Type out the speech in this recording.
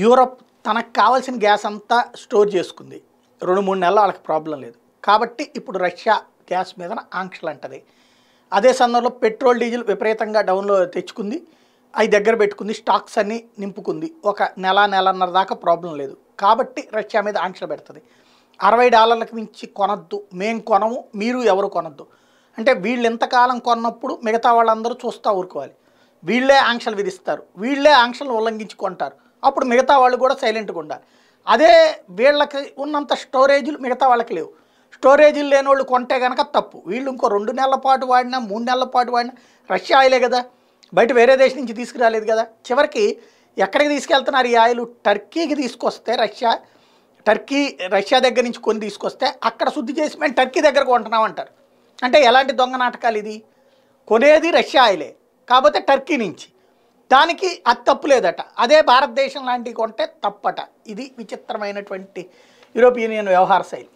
Europe తనకు కావాల్సిన gas అంతా స్టోర్ చేసుకుంది రెండు మూడు నెలలు వాళ్ళకి ప్రాబ్లం లేదు కాబట్టి ఇప్పుడు రష్యా గ్యాస్ మీద ఆంక్షలు అంటది అదే సందర్భంలో పెట్రోల్ డీజిల్ విపరీతంగా డౌన్లో తెచ్చుకుంది అవి దగ్గర పెట్టుకుంది స్టాక్స్ అన్నీ నింపుకుంది ఒక నెల నెలన్నర దాకా ప్రాబ్లం లేదు కాబట్టి రష్యా మీద ఆంక్షలు పెడుతుంది అరవై డాలర్లకు మించి కొనద్దు మేము కొనము మీరు ఎవరు కొనద్దు అంటే వీళ్ళు ఎంతకాలం కొన్నప్పుడు మిగతా వాళ్ళందరూ చూస్తూ ఊరుకోవాలి వీళ్ళే ఆంక్షలు విధిస్తారు వీళ్ళే ఆంక్షలను ఉల్లంఘించుకుంటారు అప్పుడు మిగతా వాళ్ళు కూడా సైలెంట్గా ఉండాలి అదే వీళ్ళకి ఉన్నంత స్టోరేజీలు మిగతా వాళ్ళకి లేవు స్టోరేజీలు లేని వాళ్ళు కొంటే కనుక తప్పు వీళ్ళు ఇంకో రెండు నెలల పాటు వాడినా మూడు నెలల పాటు వాడినా రష్యా ఆయిలే కదా బయట వేరే దేశం నుంచి తీసుకురాలేదు కదా చివరికి ఎక్కడికి తీసుకెళ్తున్నారు ఈ ఆయిల్ టర్కీకి తీసుకొస్తే రష్యా టర్కీ రష్యా దగ్గర నుంచి కొని తీసుకొస్తే అక్కడ శుద్ధి చేసి మేము టర్కీ దగ్గర కొంటున్నాం అంటారు అంటే ఎలాంటి దొంగ నాటకాలు ఇది కొనేది రష్యా ఆయిలే కాకపోతే టర్కీ నుంచి దానికి అది తప్పు లేదట అదే భారతదేశం లాంటివి కొంటే తప్పట ఇది విచిత్రమైనటువంటి యూరోపియన్ వ్యవహార శైలి